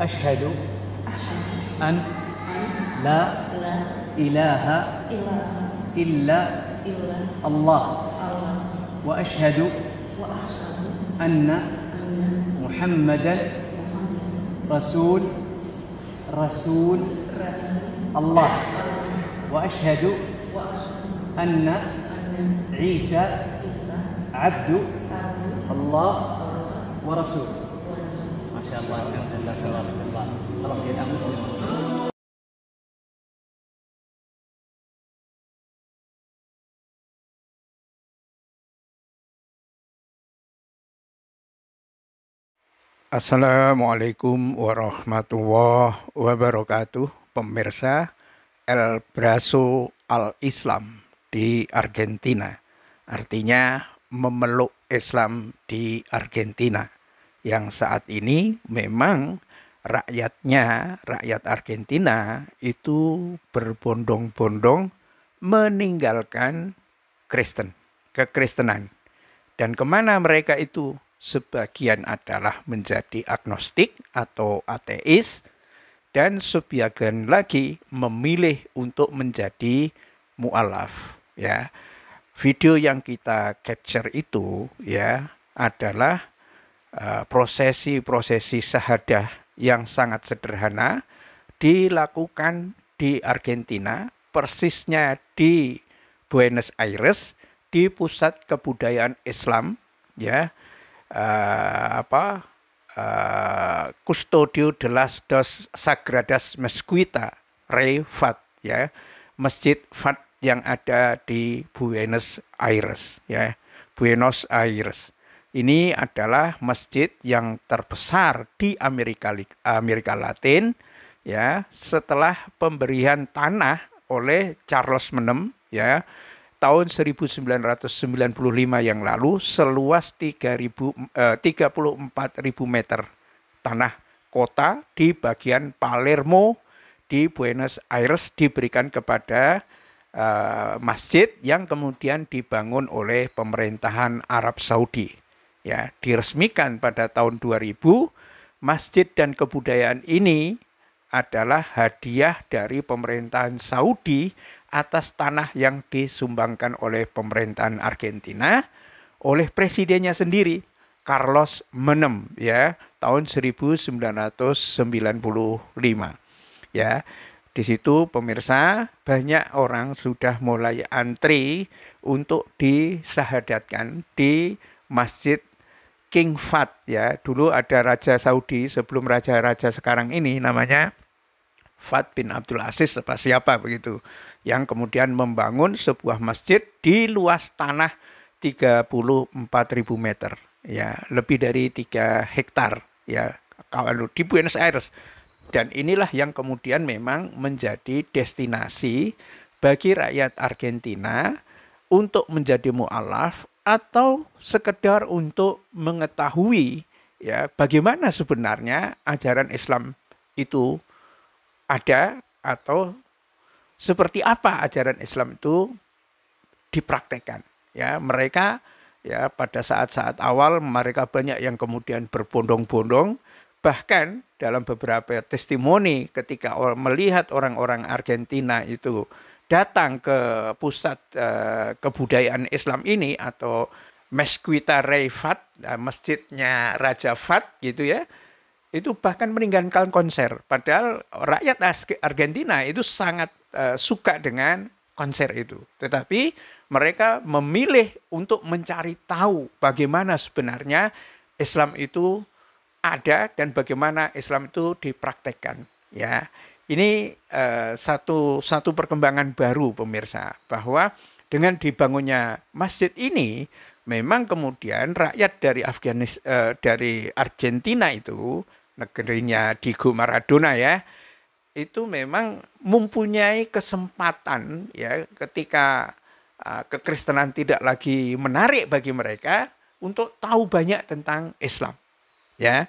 أشهد أن لا إله إلا الله وأشهد أن محمدا رسول رسول الله وأشهد أن عيسى عبد الله ورسوله Assalamualaikum warahmatullahi wabarakatuh Pemirsa El Braso Al-Islam di Argentina Artinya memeluk Islam di Argentina yang saat ini memang rakyatnya, rakyat Argentina itu berbondong-bondong meninggalkan Kristen, kekristenan. Dan kemana mereka itu? Sebagian adalah menjadi agnostik atau ateis, dan sebagian lagi memilih untuk menjadi mualaf. Ya, video yang kita capture itu ya adalah Eh, prosesi-prosesi sahadah yang sangat sederhana dilakukan di Argentina, persisnya di Buenos Aires, di pusat kebudayaan Islam, ya uh, apa uh, Custodio de las dos Sagradas Mesquita, rey fat ya masjid Fat yang ada di Buenos Aires, ya Buenos Aires. Ini adalah masjid yang terbesar di Amerika Amerika Latin ya setelah pemberian tanah oleh Charles Menem ya tahun 1995 yang lalu seluas 3000 eh, 34.000 meter tanah kota di bagian Palermo di Buenos Aires diberikan kepada uh, masjid yang kemudian dibangun oleh pemerintahan Arab Saudi ya diresmikan pada tahun 2000, masjid dan kebudayaan ini adalah hadiah dari pemerintahan Saudi atas tanah yang disumbangkan oleh pemerintahan Argentina oleh presidennya sendiri Carlos Menem ya tahun 1995 ya di situ pemirsa banyak orang sudah mulai antri untuk disahadatkan di Masjid King Fat ya. Dulu ada raja Saudi sebelum raja-raja sekarang ini namanya Fat bin Abdul Aziz apa siapa begitu. Yang kemudian membangun sebuah masjid di luas tanah 34.000 meter ya, lebih dari 3 hektar ya kalau di Buenos Aires. Dan inilah yang kemudian memang menjadi destinasi bagi rakyat Argentina untuk menjadi mualaf atau sekedar untuk mengetahui ya bagaimana sebenarnya ajaran Islam itu ada atau seperti apa ajaran Islam itu dipraktekkan ya mereka ya pada saat-saat awal mereka banyak yang kemudian berbondong-bondong bahkan dalam beberapa testimoni ketika melihat orang-orang Argentina itu datang ke pusat uh, kebudayaan Islam ini atau Mesquita Reifat, uh, eh, masjidnya Raja Fat gitu ya, itu bahkan meninggalkan konser. Padahal rakyat Argentina itu sangat uh, suka dengan konser itu. Tetapi mereka memilih untuk mencari tahu bagaimana sebenarnya Islam itu ada dan bagaimana Islam itu dipraktekkan ya. Ini eh, satu satu perkembangan baru pemirsa bahwa dengan dibangunnya masjid ini memang kemudian rakyat dari Afganis eh, dari Argentina itu negerinya Diego Maradona ya itu memang mempunyai kesempatan ya ketika eh, kekristenan tidak lagi menarik bagi mereka untuk tahu banyak tentang Islam ya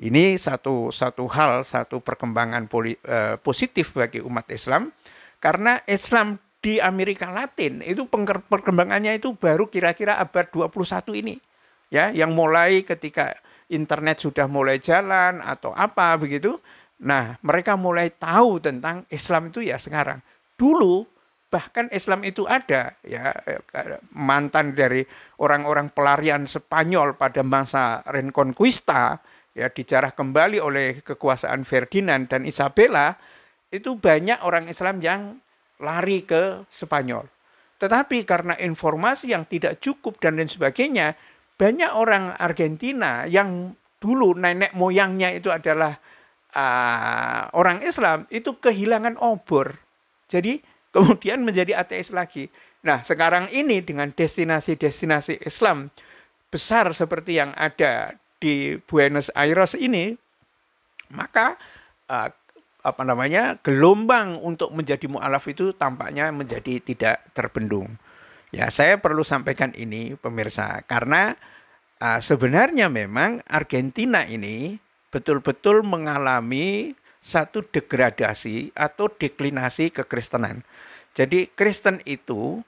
ini satu satu hal, satu perkembangan poli, eh, positif bagi umat Islam karena Islam di Amerika Latin itu perkembangannya itu baru kira-kira abad 21 ini. Ya, yang mulai ketika internet sudah mulai jalan atau apa begitu. Nah, mereka mulai tahu tentang Islam itu ya sekarang. Dulu bahkan Islam itu ada ya mantan dari orang-orang pelarian Spanyol pada masa Reconquista ya dijarah kembali oleh kekuasaan Ferdinand dan Isabella itu banyak orang Islam yang lari ke Spanyol. Tetapi karena informasi yang tidak cukup dan lain sebagainya, banyak orang Argentina yang dulu nenek moyangnya itu adalah uh, orang Islam itu kehilangan obor. Jadi kemudian menjadi ateis lagi. Nah, sekarang ini dengan destinasi-destinasi Islam besar seperti yang ada di Buenos Aires ini, maka uh, apa namanya gelombang untuk menjadi mualaf itu tampaknya menjadi tidak terbendung. Ya, saya perlu sampaikan ini pemirsa karena uh, sebenarnya memang Argentina ini betul-betul mengalami satu degradasi atau deklinasi kekristenan. Jadi Kristen itu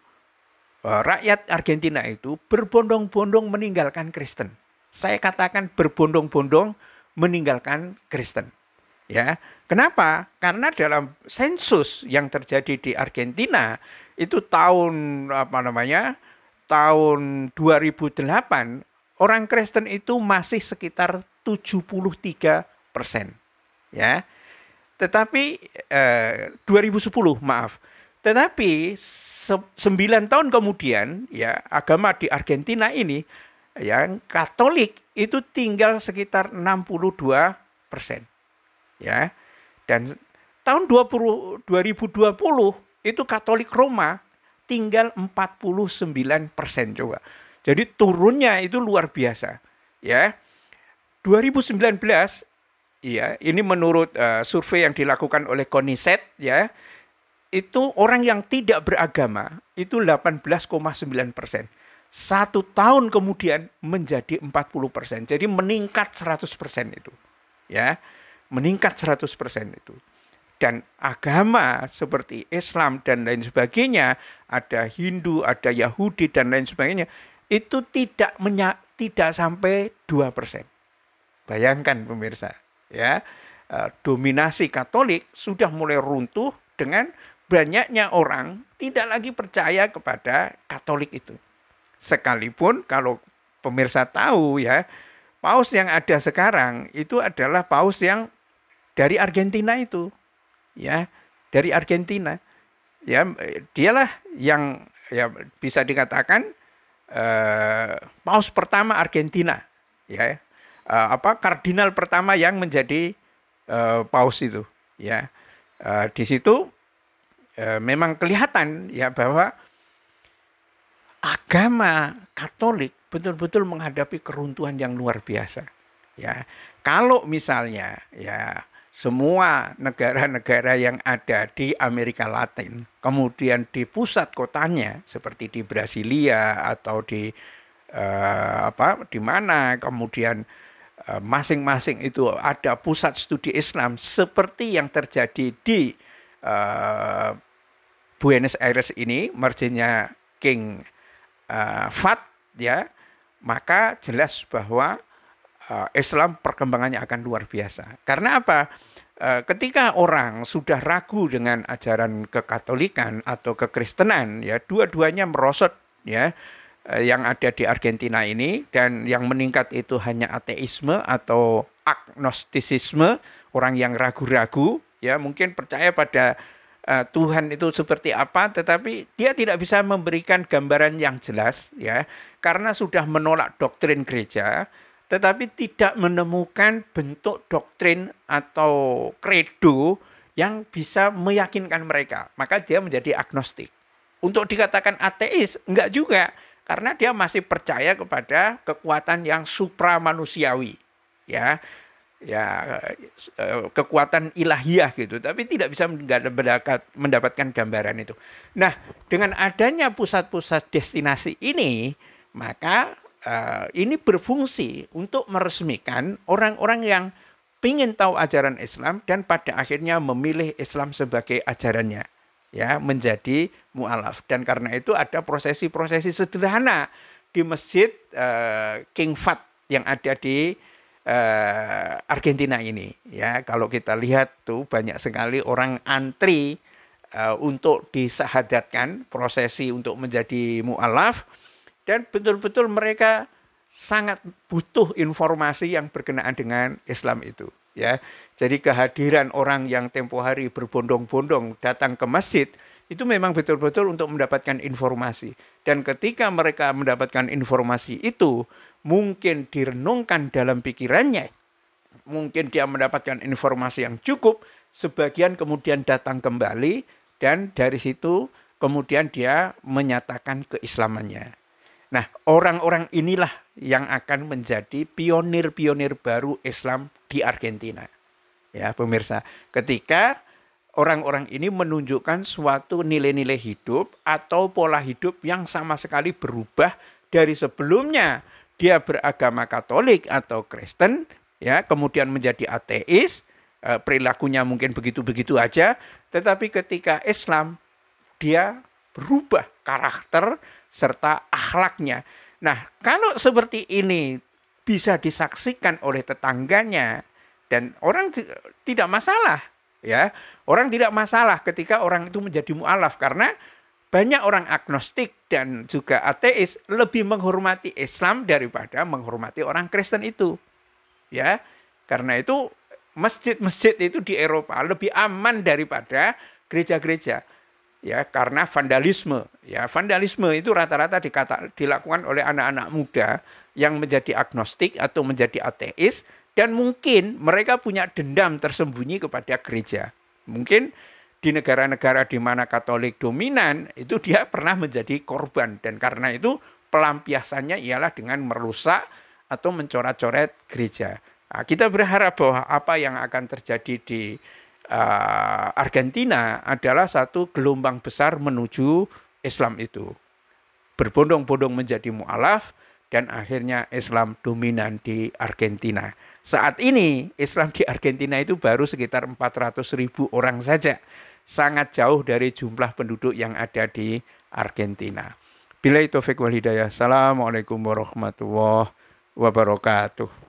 eh, rakyat Argentina itu berbondong-bondong meninggalkan Kristen saya katakan berbondong-bondong meninggalkan Kristen. Ya, kenapa? Karena dalam sensus yang terjadi di Argentina itu tahun apa namanya? tahun 2008 orang Kristen itu masih sekitar 73 persen, ya. Tetapi eh, 2010 maaf. Tetapi sembilan tahun kemudian ya agama di Argentina ini yang Katolik itu tinggal sekitar 62 persen. Ya, dan tahun 20, 2020 itu Katolik Roma tinggal 49 persen coba. Jadi turunnya itu luar biasa. Ya, 2019 ya ini menurut uh, survei yang dilakukan oleh Koniset ya itu orang yang tidak beragama itu 18,9 persen satu tahun kemudian menjadi 40%. Jadi meningkat 100% itu. Ya, meningkat 100% itu. Dan agama seperti Islam dan lain sebagainya, ada Hindu, ada Yahudi dan lain sebagainya, itu tidak menya, tidak sampai 2%. Bayangkan pemirsa, ya. E, dominasi Katolik sudah mulai runtuh dengan banyaknya orang tidak lagi percaya kepada Katolik itu. Sekalipun kalau pemirsa tahu ya, paus yang ada sekarang itu adalah paus yang dari Argentina itu. Ya, dari Argentina. Ya, dialah yang ya bisa dikatakan eh, paus pertama Argentina, ya. Eh, apa kardinal pertama yang menjadi eh, paus itu, ya. Eh, di situ eh, memang kelihatan ya bahwa agama Katolik betul-betul menghadapi keruntuhan yang luar biasa. Ya, kalau misalnya ya semua negara-negara yang ada di Amerika Latin, kemudian di pusat kotanya seperti di Brasilia atau di eh, apa di mana, kemudian eh, masing-masing eh, itu ada pusat studi Islam seperti yang terjadi di eh, Buenos Aires ini, merjinya King uh, fat ya maka jelas bahwa uh, Islam perkembangannya akan luar biasa. Karena apa? Uh, ketika orang sudah ragu dengan ajaran kekatolikan atau kekristenan ya dua-duanya merosot ya yang ada di Argentina ini dan yang meningkat itu hanya ateisme atau agnostisisme orang yang ragu-ragu ya mungkin percaya pada Eh, Tuhan itu seperti apa, tetapi dia tidak bisa memberikan gambaran yang jelas ya, karena sudah menolak doktrin gereja, tetapi tidak menemukan bentuk doktrin atau kredo yang bisa meyakinkan mereka. Maka dia menjadi agnostik. Untuk dikatakan ateis, enggak juga. Karena dia masih percaya kepada kekuatan yang supramanusiawi. Ya, ya eh, kekuatan ilahiyah gitu tapi tidak bisa mendapatkan gambaran itu. Nah, dengan adanya pusat-pusat destinasi ini maka uh, ini berfungsi untuk meresmikan orang-orang yang ingin tahu ajaran Islam dan pada akhirnya memilih Islam sebagai ajarannya ya menjadi mualaf dan karena itu ada prosesi-prosesi sederhana di masjid uh, King Fat yang ada di eh, Argentina ini ya kalau kita lihat tuh banyak sekali orang antri eh, untuk disahadatkan prosesi untuk menjadi mualaf dan betul-betul mereka sangat butuh informasi yang berkenaan dengan Islam itu ya jadi kehadiran orang yang tempo hari berbondong-bondong datang ke masjid itu memang betul-betul untuk mendapatkan informasi. Dan ketika mereka mendapatkan informasi itu, mungkin direnungkan dalam pikirannya, mungkin dia mendapatkan informasi yang cukup, sebagian kemudian datang kembali, dan dari situ kemudian dia menyatakan keislamannya. Nah, orang-orang inilah yang akan menjadi pionir-pionir baru Islam di Argentina. Ya, pemirsa, ketika orang-orang ini menunjukkan suatu nilai-nilai hidup atau pola hidup yang sama sekali berubah dari sebelumnya dia beragama Katolik atau Kristen ya kemudian menjadi ateis eh, perilakunya mungkin begitu-begitu aja tetapi ketika Islam dia berubah karakter serta akhlaknya nah kalau seperti ini bisa disaksikan oleh tetangganya dan orang tidak masalah ya. Orang tidak masalah ketika orang itu menjadi mualaf karena banyak orang agnostik dan juga ateis lebih menghormati Islam daripada menghormati orang Kristen itu. Ya. Karena itu masjid-masjid itu di Eropa lebih aman daripada gereja-gereja. Ya, karena vandalisme. Ya, vandalisme itu rata-rata dikata, dilakukan oleh anak-anak muda yang menjadi agnostik atau menjadi ateis dan mungkin mereka punya dendam tersembunyi kepada gereja. Mungkin di negara-negara di mana Katolik dominan, itu dia pernah menjadi korban. Dan karena itu pelampiasannya ialah dengan merusak atau mencoret-coret gereja. Nah, kita berharap bahwa apa yang akan terjadi di uh, Argentina adalah satu gelombang besar menuju Islam itu. Berbondong-bondong menjadi mualaf, dan akhirnya Islam dominan di Argentina. Saat ini Islam di Argentina itu baru sekitar 400 ribu orang saja. Sangat jauh dari jumlah penduduk yang ada di Argentina. Bila itu wal hidayah. Assalamualaikum warahmatullahi wabarakatuh.